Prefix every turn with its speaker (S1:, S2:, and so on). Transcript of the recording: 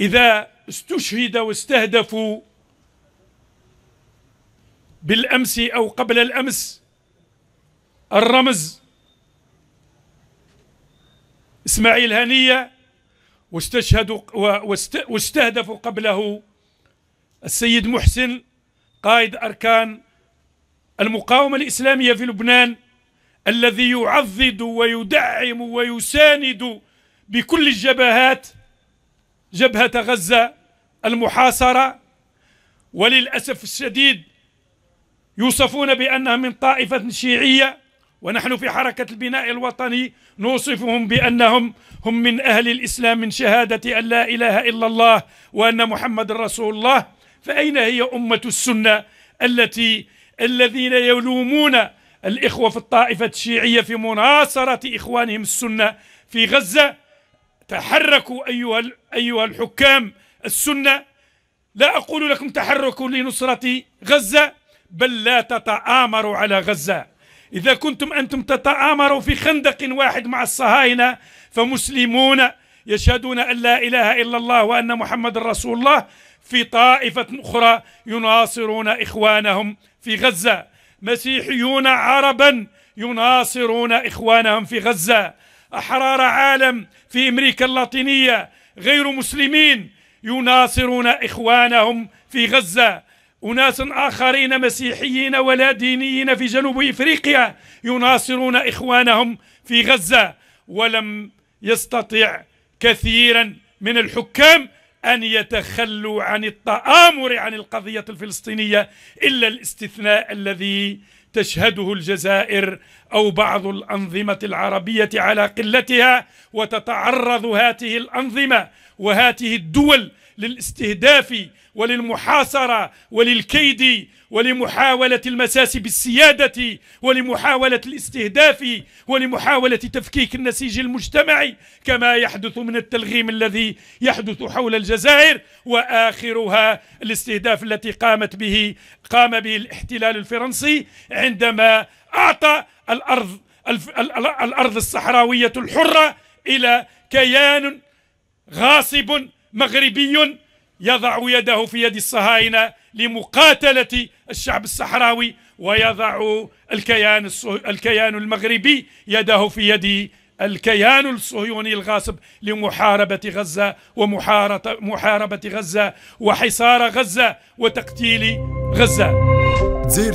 S1: إذا استشهد واستهدفوا بالأمس أو قبل الأمس الرمز إسماعيل هنية واستشهدوا واستهدفوا قبله السيد محسن قائد أركان المقاومة الإسلامية في لبنان الذي يعضد ويدعم ويساند بكل الجبهات جبهة غزة المحاصرة وللأسف الشديد يوصفون بأنهم من طائفة شيعية ونحن في حركة البناء الوطني نوصفهم بأنهم هم من أهل الإسلام من شهادة أن لا إله إلا الله وأن محمد رسول الله فأين هي أمة السنة التي الذين يلومون الإخوة في الطائفة الشيعية في مناصرة إخوانهم السنة في غزة تحركوا أيها, أيها الحكام السنة لا أقول لكم تحركوا لنصرة غزة بل لا تتآمروا على غزة إذا كنتم أنتم تتآمروا في خندق واحد مع الصهاينة فمسلمون يشهدون أن لا إله إلا الله وأن محمد رسول الله في طائفة أخرى يناصرون إخوانهم في غزة مسيحيون عربا يناصرون إخوانهم في غزة أحرار عالم في أمريكا اللاتينية غير مسلمين يناصرون إخوانهم في غزة أناس آخرين مسيحيين ولا دينيين في جنوب إفريقيا يناصرون إخوانهم في غزة ولم يستطع كثيرا من الحكام أن يتخلوا عن التآمر عن القضية الفلسطينية إلا الاستثناء الذي تشهده الجزائر أو بعض الأنظمة العربية على قلتها وتتعرض هذه الأنظمة وهذه الدول للاستهداف وللمحاصرة وللكيد ولمحاولة المساس بالسيادة ولمحاولة الاستهداف ولمحاولة تفكيك النسيج المجتمعي كما يحدث من التلغيم الذي يحدث حول الجزائر وآخرها الاستهداف التي قامت به قام به الاحتلال الفرنسي عندما أعطى الأرض الأرض الصحراوية الحرة إلى كيان غاصب مغربي يضع يده في يد الصهاينة لمقاتلة الشعب الصحراوي ويضع الكيان الكيان المغربي يده في يد الكيان الصهيوني الغاصب لمحاربة غزة ومحاربة غزة وحصار غزة وتقتيل غزة زير